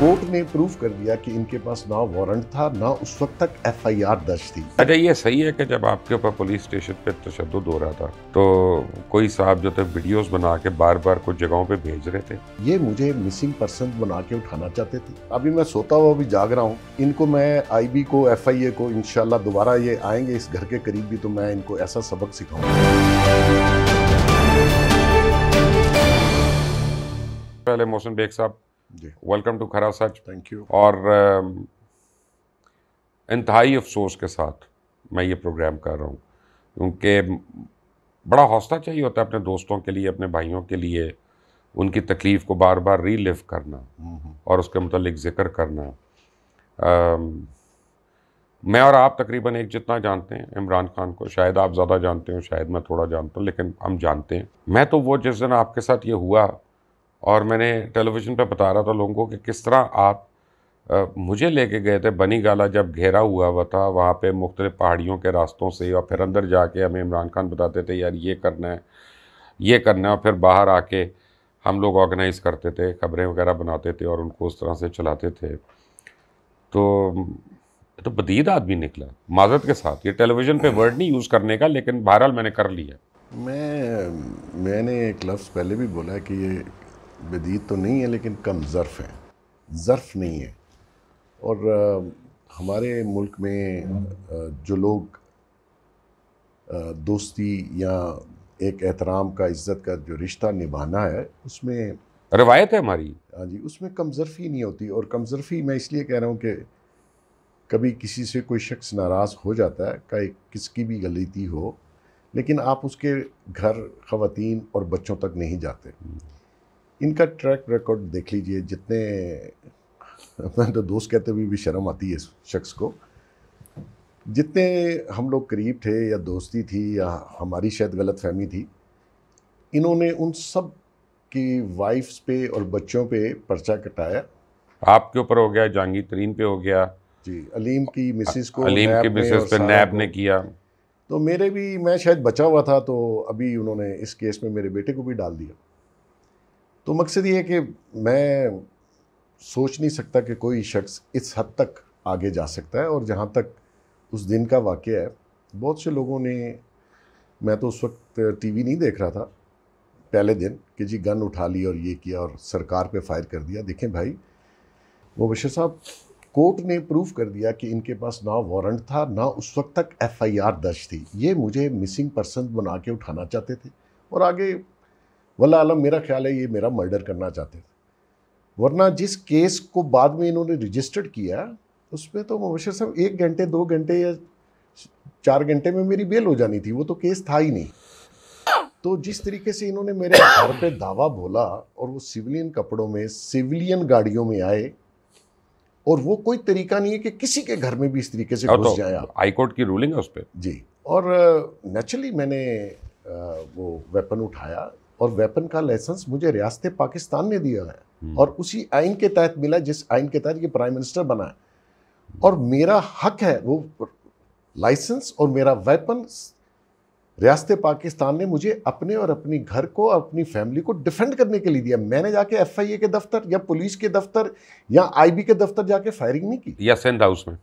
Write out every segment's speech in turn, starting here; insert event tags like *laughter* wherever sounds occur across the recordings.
Court ने proof कर दिया कि इनके पास ना वारंट था ना उस वक्त तक एफआईआर दर्ज थी अच्छा ये सही है कि जब आपके ऊपर पुलिस स्टेशन पे तशद हो रहा था तो कोई साहब जो थे वीडियोस बना के बार बार कुछ जगहों पे भेज रहे थे ये मुझे मिसिंग पर्सन बना के उठाना चाहते थे अभी मैं सोता हुआ भी जाग रहा हूँ इनको मैं आई को एफ को इन दोबारा ये आएंगे इस घर के करीब भी तो मैं इनको ऐसा सबक सिखाऊंगा पहले मौसम बेग साहब welcome to Khara Sach thank you और um, इंतहाई अफसोस के साथ मैं ये प्रोग्राम कर रहा हूँ क्योंकि बड़ा हौसला चाहिए होता है अपने दोस्तों के लिए अपने भाइयों के लिए उनकी तकलीफ़ को बार बार रीलिव करना और उसके मतलब ज़िक्र करना आ, um, मैं और आप तकरीबन एक जितना जानते हैं इमरान खान को शायद आप ज़्यादा जानते हो शायद मैं थोड़ा जानता हूँ लेकिन हम जानते हैं मैं तो वो जिस दिन आपके साथ ये हुआ और मैंने टेलीविज़न पे बता रहा था लोगों को कि किस तरह आप आ, मुझे लेके गए थे बनी गाला जब घेरा हुआ हुआ था वहाँ पे मुख्तलिफ़ पहाड़ियों के रास्तों से और फिर अंदर जाके हमें इमरान खान बताते थे यार ये करना है ये करना है और फिर बाहर आके हम लोग ऑर्गेनाइज़ करते थे खबरें वगैरह बनाते थे और उनको उस तरह से चलाते थे तो तो बदीद आदमी निकला माजरत के साथ ये टेलीविज़न पे वर्ड नहीं यूज़ करने का लेकिन बहरहाल मैंने कर लिया मैं मैंने एक लफ्ज़ पहले भी बोला कि ये बदीत तो नहीं है लेकिन कम ज़र्फ़ है ज़र्फ़ नहीं है और आ, हमारे मुल्क में आ, जो लोग आ, दोस्ती या एक एहतराम का इज़्ज़त का जो रिश्ता निभाना है उसमें रवायत है हमारी हाँ जी उसमें कमज़रफ़ी नहीं होती और कमज़रफ़ी मैं इसलिए कह रहा हूँ कि कभी किसी से कोई शख्स नाराज़ हो जाता है का किसकी भी गलती हो लेकिन आप उसके घर ख़वान और बच्चों तक नहीं जाते इनका ट्रैक रिकॉर्ड देख लीजिए जितने अपना तो दोस्त कहते हुए भी शर्म आती है इस शख्स को जितने हम लोग करीब थे या दोस्ती थी या हमारी शायद गलत फहमी थी इन्होंने उन सब की वाइफ्स पे और बच्चों पे पर्चा कटाया आपके ऊपर हो गया जहांगीर तरीन पे हो गया जी अलीम की मिसिस को अलीम की मिसिस पे नैब ने किया तो मेरे भी मैं शायद बचा हुआ था तो अभी उन्होंने इस केस में मेरे बेटे को भी डाल दिया तो मकसद ये है कि मैं सोच नहीं सकता कि कोई शख्स इस हद तक आगे जा सकता है और जहाँ तक उस दिन का वाक़ है बहुत से लोगों ने मैं तो उस वक्त टीवी नहीं देख रहा था पहले दिन कि जी गन उठा ली और ये किया और सरकार पे फायर कर दिया देखें भाई वो बशर साहब कोर्ट ने प्रूव कर दिया कि इनके पास ना वारंट था ना उस वक्त तक एफआईआर दर्ज थी ये मुझे मिसिंग पर्सन बना के उठाना चाहते थे और आगे वल्ला आलम मेरा ख्याल है ये मेरा मर्डर करना चाहते थे वरना जिस केस को बाद में इन्होंने रजिस्टर्ड किया उसमें तो मुबशर साहब एक घंटे दो घंटे या चार घंटे में मेरी बेल हो जानी थी वो तो केस था ही नहीं तो जिस तरीके से इन्होंने मेरे घर पे दावा बोला और वो सिविलियन कपड़ों में सिविलियन गाड़ियों में आए और वो कोई तरीका नहीं है कि किसी के घर में भी इस तरीके से घुस तो जाए हाईकोर्ट की रूलिंग है उस पर जी और नेचुरली मैंने वो वेपन उठाया और वेपन का लाइसेंस मुझे रियासत पाकिस्तान ने दिया है हम्म। और उसी आइन के तहत मिला जिस आइन के तहत ये प्राइम मिनिस्टर बना है और मेरा हक है वो लाइसेंस और मेरा वेपन रियासत पाकिस्तान ने मुझे अपने और अपने घर को अपनी फैमिली को डिफेंड करने के लिए दिया मैंने जाके एफआईए के दफ्तर या पुलिस के दफ्तर या आईबी के दफ्तर जाके फायरिंग नहीं की या सिंध हाउस में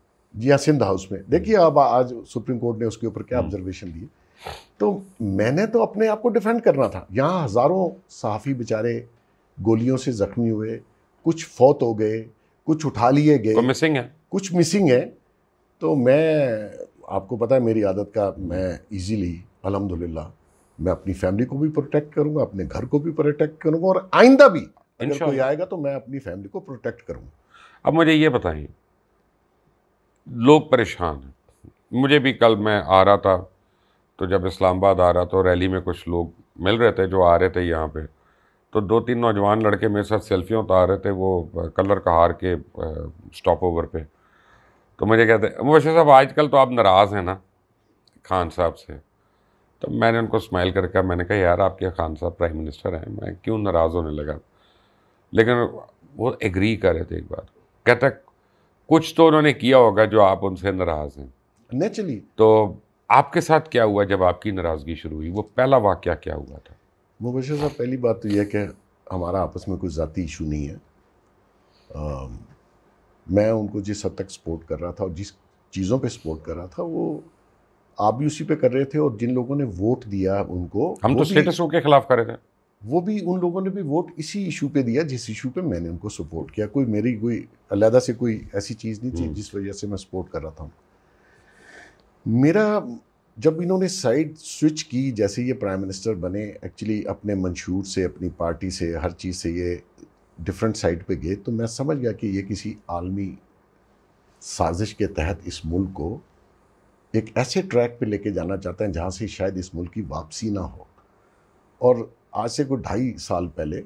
या सिंध हाउस में देखिए हम्म। अब आज सुप्रीम कोर्ट ने उसके ऊपर क्या ऑब्जर्वेशन हम्म। दिए तो मैंने तो अपने आप को डिफेंड करना था यहाँ हज़ारों सहाफ़ी बेचारे गोलियों से ज़ख्मी हुए कुछ फौत हो गए कुछ उठा लिए गए तो मिसिंग है कुछ मिसिंग है तो मैं आपको पता है मेरी आदत का मैं इजीली अलहमदिल्ला मैं अपनी फैमिली को भी प्रोटेक्ट करूँगा अपने घर को भी प्रोटेक्ट करूँगा और आइंदा भी अगर कोई आएगा तो मैं अपनी फैमिली को प्रोटेक्ट करूँगा अब मुझे ये बताइए लोग परेशान हैं मुझे भी कल मैं आ रहा था तो जब इस्लामाबाद आ रहा तो रैली में कुछ लोग मिल रहे थे जो आ रहे थे यहाँ पे तो दो तीन नौजवान लड़के मेरे साथ सेल्फियाँ उतार रहे थे वो कलर का हार के स्टॉप ओवर पर तो मुझे कहते मुबशर साहब आजकल तो आप नाराज़ हैं ना खान साहब से तो मैंने उनको स्माइल करके मैंने कहा यार आपके खान साहब प्राइम मिनिस्टर हैं मैं क्यों नाराज़ होने लगा लेकिन वो एग्री कर रहे थे एक बार कहता कुछ तो उन्होंने किया होगा जो आप उनसे नाराज़ हैं नेचुरली तो आपके साथ क्या हुआ जब आपकी नाराज़गी शुरू हुई वो पहला वाक्य क्या हुआ था मुबशर साहब पहली बात तो यह कि हमारा आपस में कोई ज़ाती इशू नहीं है आ, मैं उनको जिस हद तक सपोर्ट कर रहा था और जिस चीज़ों पे सपोर्ट कर रहा था वो आप भी उसी पे कर रहे थे और जिन लोगों ने वोट दिया उनको हम तो स्टेटस के खिलाफ कर रहे थे वो भी उन लोगों ने भी वोट इसी इशू पे दिया जिस इशू पे मैंने उनको सपोर्ट किया कोई मेरी कोई अलहदा से कोई ऐसी चीज़ नहीं थी हम्म। जिस वजह से मैं सपोर्ट कर रहा था उनको मेरा जब इन्होंने साइड स्विच की जैसे ये प्राइम मिनिस्टर बने एक्चुअली अपने मंशूर से अपनी पार्टी से हर चीज़ से ये डिफरेंट साइड पे गए तो मैं समझ गया कि ये किसी आलमी साजिश के तहत इस मुल्क को एक ऐसे ट्रैक पे लेके जाना चाहते हैं जहाँ से शायद इस मुल्क की वापसी ना हो और आज से कुछ ढाई साल पहले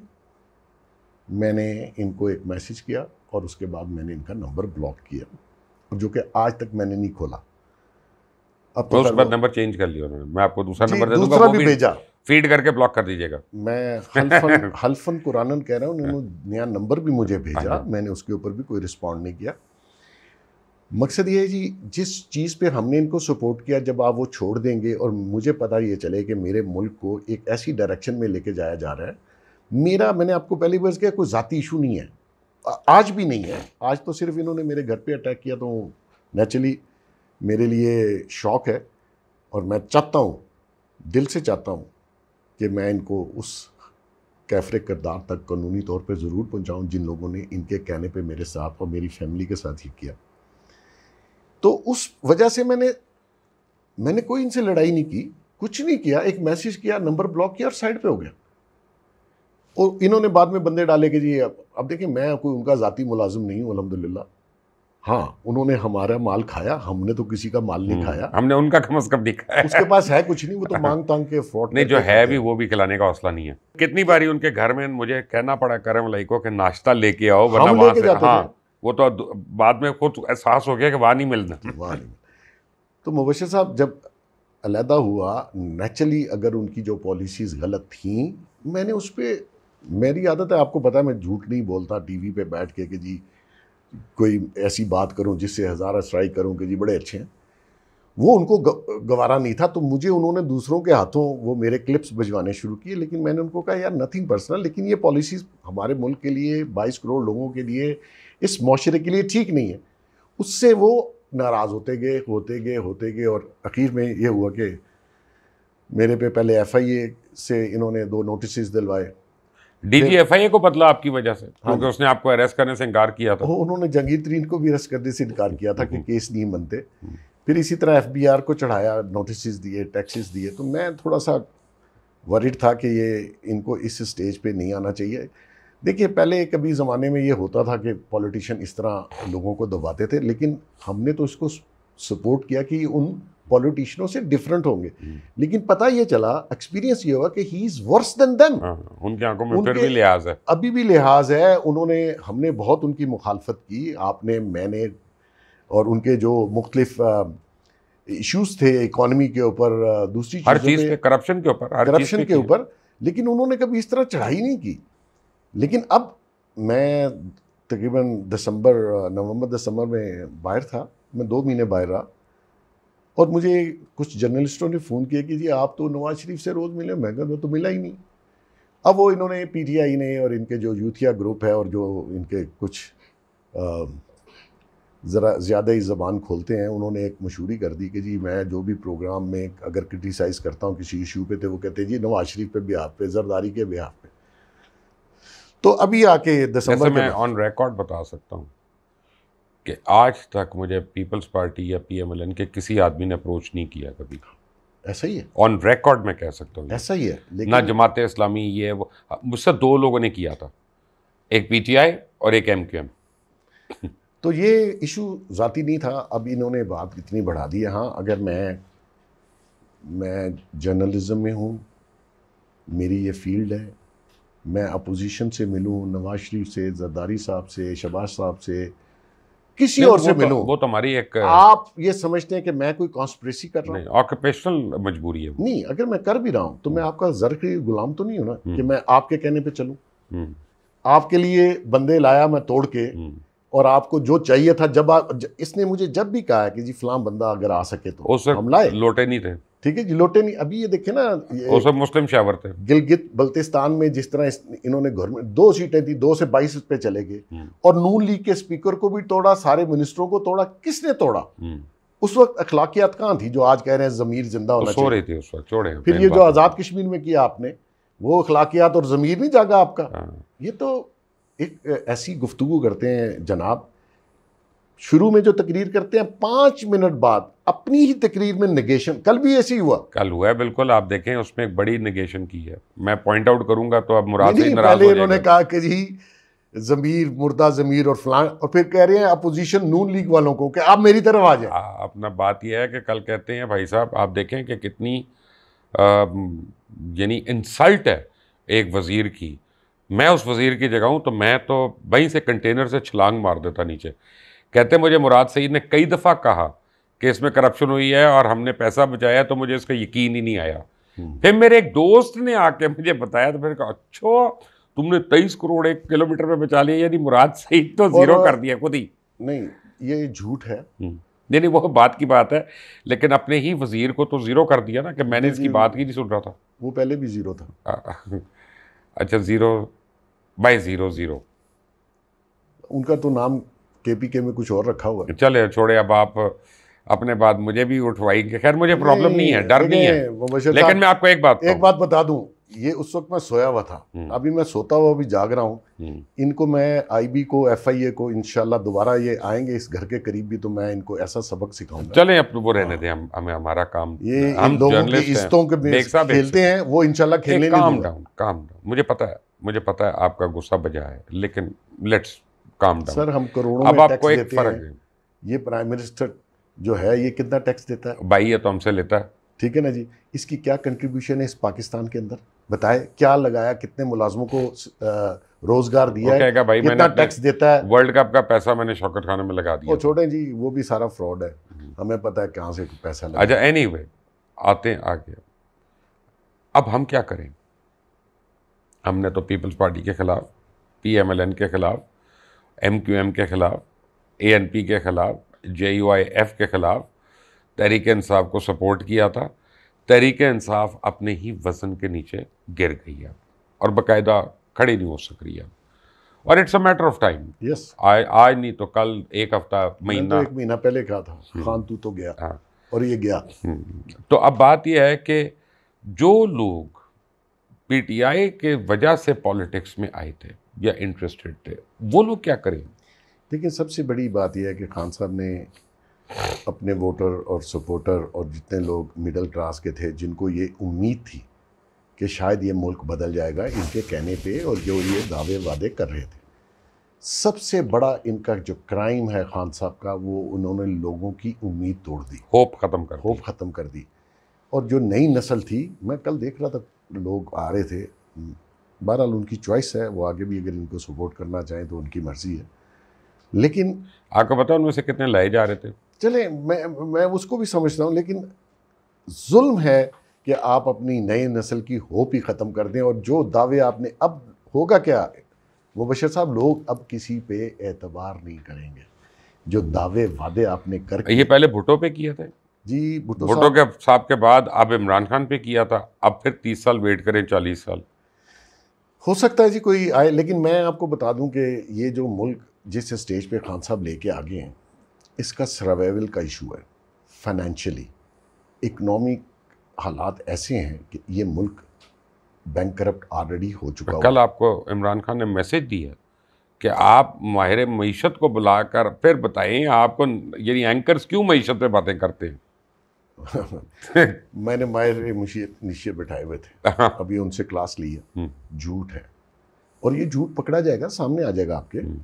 मैंने इनको एक मैसेज किया और उसके बाद मैंने इनका नंबर ब्लॉक किया जो कि आज तक मैंने नहीं खोला अब तो उसके नंबर चेंज कर लिया उन्होंने मैं आपको दूसरा नंबर दे दूंगा दूसरा भी भेजा फीड करके ब्लॉक कर दीजिएगा मैं हल्फन *laughs* हल्फन कुरानन कह रहा हूँ उन्होंने हाँ। नया नंबर भी मुझे हाँ भेजा मैंने उसके ऊपर भी कोई रिस्पॉन्ड नहीं किया मकसद ये है जी जिस चीज़ पे हमने इनको सपोर्ट किया जब आप वो छोड़ देंगे और मुझे पता ये चले कि मेरे मुल्क को एक ऐसी डायरेक्शन में लेके जाया जा रहा है मेरा मैंने आपको पहले बर्ज किया कोई ज़ाती इशू नहीं है आज भी नहीं है आज तो सिर्फ इन्होंने मेरे घर पे अटैक किया तो नेचुरली मेरे लिए शौक़ है और मैं चाहता हूँ दिल से चाहता हूँ कि मैं इनको उस कैफरे करदार तक कानूनी तौर पे ज़रूर पहुँचाऊँ जिन लोगों ने इनके कहने पे मेरे साथ और मेरी फैमिली के साथ ही किया तो उस वजह से मैंने मैंने कोई इनसे लड़ाई नहीं की कुछ नहीं किया एक मैसेज किया नंबर ब्लॉक किया और साइड पे हो गया और इन्होंने बाद में बंदे डाले कि जी अब अब देखिए मैं कोई उनका ज़ाती मुलाजिम नहीं हूँ अलहमदिल्ला हाँ उन्होंने हमारा माल खाया हमने तो किसी का माल नहीं हम्म, खाया हमने उनका कम अज कम नहीं खाया उसके पास है कुछ नहीं वो तो मांग तांग के फ्रॉड नहीं जो है भी वो भी खिलाने का हौसला नहीं है कितनी बारी उनके घर में मुझे कहना पड़ा करम लाई को कि नाश्ता लेके आओ वरना हाँ वो तो बाद में खुद एहसास हो गया कि वहाँ नहीं मिलना *laughs* वहाँ नहीं तो मुबशर साहब जब अलहदा हुआ नेचुरली अगर उनकी जो पॉलिसीज़ गलत थी मैंने उस पर मेरी आदत है आपको पता है मैं झूठ नहीं बोलता टीवी पे बैठ के कि जी कोई ऐसी बात करूं जिससे हज़ार स्ट्राइक करूं कि जी बड़े अच्छे हैं वो उनको गवारा नहीं था तो मुझे उन्होंने दूसरों के हाथों वो मेरे क्लिप्स भिजवाने शुरू किए लेकिन मैंने उनको कहा यार नथिंग पर्सनल लेकिन ये पॉलिसीज़ हमारे मुल्क के लिए बाईस करोड़ लोगों के लिए इस माशरे के लिए ठीक नहीं है उससे वो नाराज़ होते गए होते गए होते गए और आखिर में ये हुआ कि मेरे पे पहले एफ आई ए से इन्होंने दो नोटिस दिलवाए डीजीएफआईए को बदला आपकी वजह से हाँ। क्योंकि उसने आपको अरेस्ट करने से इनकार किया था उन्होंने जंगीर तरीन को भी अरेस्ट करने से इनकार किया था कि हम्म। केस नहीं बनते हम्म। फिर इसी तरह आर को चढ़ाया नोटिस दिए टैक्सेस दिए तो मैं थोड़ा सा वरिड था कि ये इनको इस स्टेज पे नहीं आना चाहिए देखिए पहले कभी ज़माने में ये होता था कि पॉलिटिशियन इस तरह लोगों को दबाते थे लेकिन हमने तो इसको सपोर्ट किया कि उन पॉलिटिशियनों से डिफरेंट होंगे लेकिन पता ये चला एक्सपीरियंस ये हुआ कि he is worse than them उनके आंखों में फिर भी लिहाज है अभी भी लिहाज है उन्होंने हमने बहुत उनकी मुखालफत की आपने मैंने और उनके जो मुख्तलिफ इश्यूज थे इकोनॉमी के ऊपर दूसरी हर चीज़ करप्शन के ऊपर करप्शन के ऊपर लेकिन उन्होंने कभी इस तरह चढ़ाई नहीं की लेकिन अब मैं तकरीबन दिसंबर नवंबर दिसंबर में बाहर था मैं दो महीने बाहर रहा और मुझे कुछ जर्नलिस्टों ने फ़ोन किया कि जी आप तो नवाज़ शरीफ से रोज़ मिले मैं मैं तो मिला ही नहीं अब वो इन्होंने पीटीआई ने और इनके जो यूथिया ग्रुप है और जो इनके कुछ ज़रा ज़्यादा ही ज़बान खोलते हैं उन्होंने एक मशहूरी कर दी कि जी मैं जो भी प्रोग्राम में अगर क्रिटिसाइज़ करता हूँ किसी इशू पे तो वो कहते हैं जी नवाज शरीफ पे ब्याह पे जरदारी के बिहाफ पे तो अभी आके दिसंबर में ऑन रिकॉर्ड बता सकता हूँ कि आज तक मुझे पीपल्स पार्टी या पीएमएलएन के किसी आदमी ने अप्रोच नहीं किया कभी ऐसा ही है ऑन रिकॉर्ड में कह सकता हूँ ऐसा ही है लेकिन ना जमात इस्लामी ये वो हाँ, मुझसे दो लोगों ने किया था एक पीटीआई और एक एमक्यूएम *laughs* तो ये इशू ज़ाती नहीं था अब इन्होंने बात इतनी बढ़ा दी है हाँ अगर मैं मैं जर्नलिज्म में हूँ मेरी ये फील्ड है मैं अपोजिशन से मिलूँ नवाज शरीफ से जरदारी साहब से शबाज साहब से किसी और से तो- मिलूं वो तो हमारी एक आप ये समझते हैं कि मैं कोई कॉन्स्परेसी कर रहा हूँ ऑक्यूपेशनल मजबूरी है नहीं अगर मैं कर भी रहा हूँ तो मैं हम्म। आपका जरखी गुलाम तो नहीं हूँ ना कि हम्म। मैं आपके कहने पे चलूँ हम्म। आपके लिए बंदे लाया मैं तोड़ के और आपको जो चाहिए था जब आप इसने मुझे जब भी कहा है कि जी फलाम बंदा अगर आ सके तो हम लाए लौटे नहीं थे ठीक है जी नहीं अभी ये देखे ना वो सब मुस्लिम शावर थे गिलगित बल्तिस्तान में जिस तरह इन्होंने घर में दो सीटें थी दो से बाईस पे चले गए हम्म। और नून लीग के स्पीकर को भी तोड़ा सारे मिनिस्टरों को तोड़ा किसने तोड़ा हम्म। उस वक्त अखलाकियात कहाँ थी जो आज कह रहे हैं जमीर जिंदा होना सो रही थी उस वक्त छोड़े फिर ये जो आज़ाद कश्मीर में किया आपने वो अखलाकियात और ज़मीर नहीं जागा आपका हाँ। ये तो एक ऐसी गुफ्तु करते हैं जनाब शुरू में जो तकरीर करते हैं पांच मिनट बाद अपनी ही तकरीर में निगेशन कल भी ऐसे ही हुआ कल हुआ है बिल्कुल आप देखें उसमें एक बड़ी निगेशन की है मैं पॉइंट आउट करूंगा तो अब मुराद नहीं, पहले इन्होंने कहा कि जी ज़मीर मुर्दा ज़मीर और फलान और फिर कह रहे हैं अपोजिशन नून लीग वालों को कि आप मेरी तरफ आ जाए हाँ, अपना बात यह है कि कल कहते हैं भाई साहब आप देखें कि कितनी यानी इंसल्ट है एक वज़ीर की मैं उस वज़ीर की जगह हूँ तो मैं तो वहीं से कंटेनर से छलांग मार देता नीचे कहते मुझे मुराद सईद ने कई दफ़ा कहा कि इसमें करप्शन हुई है और हमने पैसा बचाया तो मुझे इसका यकीन ही नहीं आया हम्म। फिर मेरे एक दोस्त ने आके मुझे बताया तो फिर कहा अच्छा तुमने तेईस करोड़ एक किलोमीटर में बचा लिया यानी मुराद सईद तो जीरो कर दिया खुद ही नहीं ये झूठ है हम्म। नहीं नहीं वो बात की बात है लेकिन अपने ही वजीर को तो ज़ीरो कर दिया ना कि मैंने इसकी बात ही नहीं सुन रहा था वो पहले भी ज़ीरो था अच्छा ज़ीरो बाय ज़ीरो ज़ीरो उनका तो नाम के में कुछ और रखा हुआ चले छोड़े अब आप अपने बाद मुझे भी उठवाई खैर मुझे प्रॉब्लम नहीं, है डर नहीं, है लेकिन मैं आपको एक बात एक बात बता दूं ये उस वक्त मैं सोया हुआ था हम्म। अभी मैं सोता हुआ अभी जाग रहा हूँ हम्म। इनको मैं आईबी को एफआईए को इनशाला दोबारा ये आएंगे इस घर के करीब भी तो मैं इनको ऐसा सबक सिखाऊंगा चले अब वो रहने दें हम हमें हमारा काम ये हम लोगों की इस्तों के खेलते हैं वो इनशाला खेलने काम डाउन काम डाउन मुझे पता है मुझे पता है आपका गुस्सा बजा है लेकिन लेट्स काम डाउन सर हम करोड़ों अब आपको एक फर्क ये प्राइम मिनिस्टर जो है ये कितना टैक्स देता है भाई ये तो हमसे लेता है ठीक है ना जी इसकी क्या कंट्रीब्यूशन है इस पाकिस्तान के अंदर बताए क्या लगाया कितने मुलाजमों को रोजगार दिया है भाई कितना टैक्स देता है वर्ल्ड कप का पैसा मैंने शौकत खाने में लगा दिया छोटे जी वो भी सारा फ्रॉड है हम्म। हमें पता है कहाँ से पैसा लगा अच्छा एनी anyway, आते हैं आगे अब हम क्या करें हमने तो पीपल्स पार्टी के खिलाफ पीएमएलएन के खिलाफ एम क्यू एम के ख़िलाफ़ ए एन पी के ख़िलाफ़ जे यू आई एफ़ के ख़िलाफ़ तहरीक इंसाफ को सपोर्ट किया था तहरीक इंसाफ अपने ही वज़न के नीचे गिर गई है और बाकायदा खड़ी नहीं हो सक रही है और it's a matter of time yes आज नहीं तो कल एक हफ्ता तो महीना तो एक महीना पहले कहा था हम्म। खान तू तो गया हाँ। और ये गया हम्म। तो अब बात यह है कि जो लोग पीटीआई के वजह से पॉलिटिक्स में आए थे या इंटरेस्टेड थे वो लोग क्या करें देखिए सबसे बड़ी बात यह है कि खान साहब ने अपने वोटर और सपोर्टर और जितने लोग मिडिल क्लास के थे जिनको ये उम्मीद थी कि शायद ये मुल्क बदल जाएगा इनके कहने पे और जो ये दावे वादे कर रहे थे सबसे बड़ा इनका जो क्राइम है खान साहब का वो उन्होंने लोगों की उम्मीद तोड़ दी होप ख़त्म कर होप ख़त्म कर दी और जो नई नस्ल थी मैं कल देख रहा था लोग आ रहे थे बहरहाल उनकी चॉइस है वो आगे भी अगर इनको सपोर्ट करना चाहें तो उनकी मर्ज़ी है लेकिन आपको पता उनमें से कितने लाए जा रहे थे चले मैं मैं उसको भी समझता हूँ लेकिन जुल्म है कि आप अपनी नई नस्ल की होप ही ख़त्म कर दें और जो दावे आपने अब होगा क्या वो बशर साहब लोग अब किसी पे एतबार नहीं करेंगे जो दावे वादे आपने कर ये पहले भुटो पे किए थे जी भुट्टो भुट्टो तो के साहब के बाद अब इमरान खान पे किया था अब फिर तीस साल वेट करें चालीस साल हो सकता है जी कोई आए लेकिन मैं आपको बता दूं कि ये जो मुल्क जिस स्टेज पे खान साहब लेके आगे हैं इसका सर्वाइवल का इशू है फाइनेंशियली इकनॉमिक हालात ऐसे हैं कि ये मुल्क बैंक करप्ट ऑलरेडी हो चुका है कल आपको इमरान खान ने मैसेज दिया कि आप माहिर मीशत को बुलाकर फिर बताएं आपको यानी एंकर्स क्यों मीशत पे बातें करते हैं *laughs* मैंने मायर मुशीर निशे बैठाए हुए थे हाँ। अभी उनसे क्लास ली है हम्म। झूठ है और ये झूठ पकड़ा जाएगा सामने आ जाएगा आपके हम्म।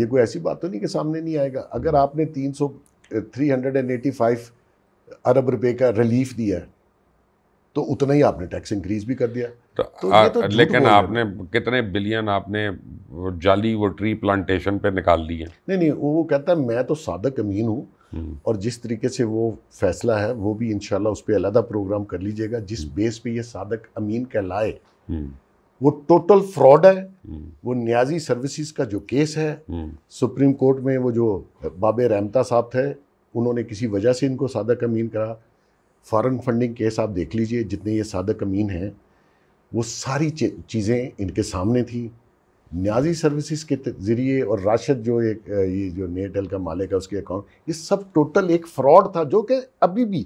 ये कोई ऐसी बात तो नहीं कि सामने नहीं आएगा अगर हम्म। आपने तीन सौ three hundred and eighty five अरब रुपए का रिलीफ दिया है तो उतना ही आपने टैक्स इंक्रीज भी कर दिया तो, तो, आ, तो लेकिन आपने कितने बिलियन आपने जाली वो ट्री प्लांटेशन पे निकाल दिए नहीं नहीं वो कहता है मैं तो सादा कमीन हूँ हम्म। और जिस तरीके से वो फैसला है वो भी इन उस पर अलहदा प्रोग्राम कर लीजिएगा जिस हम्म। बेस पे ये सादक अमीन कहलाए हम्म। वो टोटल फ्रॉड है वो न्याजी सर्विसेज का जो केस है सुप्रीम कोर्ट में वो जो बाबे रहमता साहब थे उन्होंने किसी वजह से इनको सादक अमीन करा फॉरेन फंडिंग केस आप देख लीजिए जितने ये सादक अमीन हैं वो सारी चीज़ें इनके सामने थी न्याजी सर्विसेज के ज़रिए और राशद जो एक ये जो नेटल का मालिक है उसके अकाउंट ये सब टोटल एक फ्रॉड था जो कि अभी भी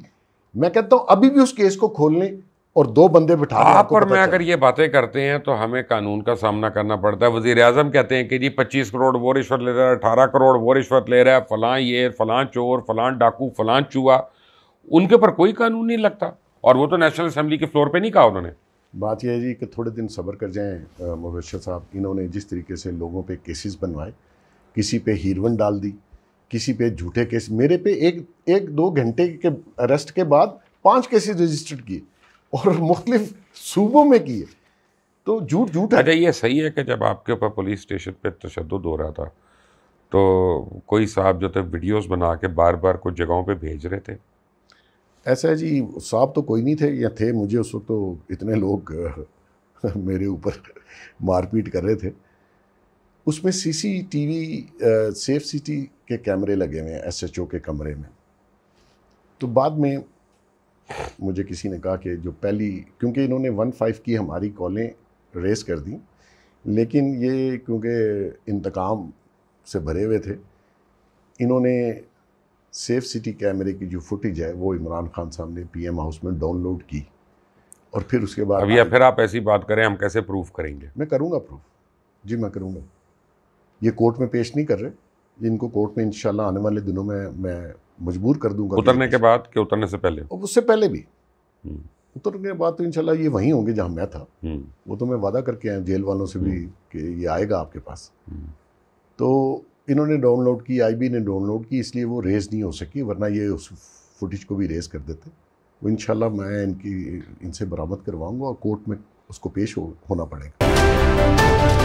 मैं कहता हूँ अभी भी उस केस को खोल लें और दो बंदे बिठा आप और मैं अगर ये बातें करते हैं तो हमें कानून का सामना करना पड़ता है वजीर अजम कहते हैं कि जी पच्चीस करोड़ वो रिश्वत ले रहा है अठारह करोड़ वो रिश्वत ले रहा है फलां ये फलां चोर फलां डाकू फलां चूहा उनके ऊपर कोई कानून नहीं लगता और वो तो नेशनल असम्बली के फ्लोर पर नहीं कहा उन्होंने बात यह है जी कि थोड़े दिन सब्र कर जाएं मुबशर साहब इन्होंने जिस तरीके से लोगों पे केसेस बनवाए किसी पे हीरोइन डाल दी किसी पे झूठे केस मेरे पे एक एक दो घंटे के अरेस्ट के बाद पांच केसेस रजिस्टर्ड किए और मुख्तलिफ सूबों में किए तो झूठ झूठ अच्छा ये सही है कि जब आपके ऊपर पुलिस स्टेशन पर तशद हो रहा था तो कोई साहब जो थे वीडियोस बना के बार बार कुछ जगहों पे भेज रहे थे ऐसा है जी साहब तो कोई नहीं थे या थे मुझे उस वक्त तो इतने लोग *laughs* मेरे ऊपर मारपीट कर रहे थे उसमें सीसीटीवी सेफ सिटी के कैमरे लगे हुए हैं एसएचओ के कमरे में तो बाद में मुझे किसी ने कहा कि जो पहली क्योंकि इन्होंने वन फाइव की हमारी कॉलें रेस कर दी लेकिन ये क्योंकि इंतकाम से भरे हुए थे इन्होंने सेफ सिटी कैमरे की जो फुटेज है वो इमरान खान साहब ने पी हाउस में डाउनलोड की और फिर उसके बाद अभी फिर आप ऐसी बात करें हम कैसे प्रूफ करेंगे मैं करूँगा प्रूफ जी मैं करूँगा ये कोर्ट में पेश नहीं कर रहे जिनको कोर्ट में इंशाल्लाह आने वाले दिनों में मैं मजबूर कर दूंगा उतरने के बाद के उतरने से पहले और उससे पहले भी हम्म। उतरने के बाद तो इंशाल्लाह ये वहीं होंगे जहाँ मैं था हम्म। वो तो मैं वादा करके आया जेल वालों से भी हम्म। कि ये आएगा आपके पास तो इन्होंने डाउनलोड की आईबी ने डाउनलोड की इसलिए वो रेज़ नहीं हो सकी वरना ये उस फुटेज को भी रेज़ कर देते वो तो इन मैं इनकी इनसे बरामद करवाऊँगा और कोर्ट में उसको पेश हो, होना पड़ेगा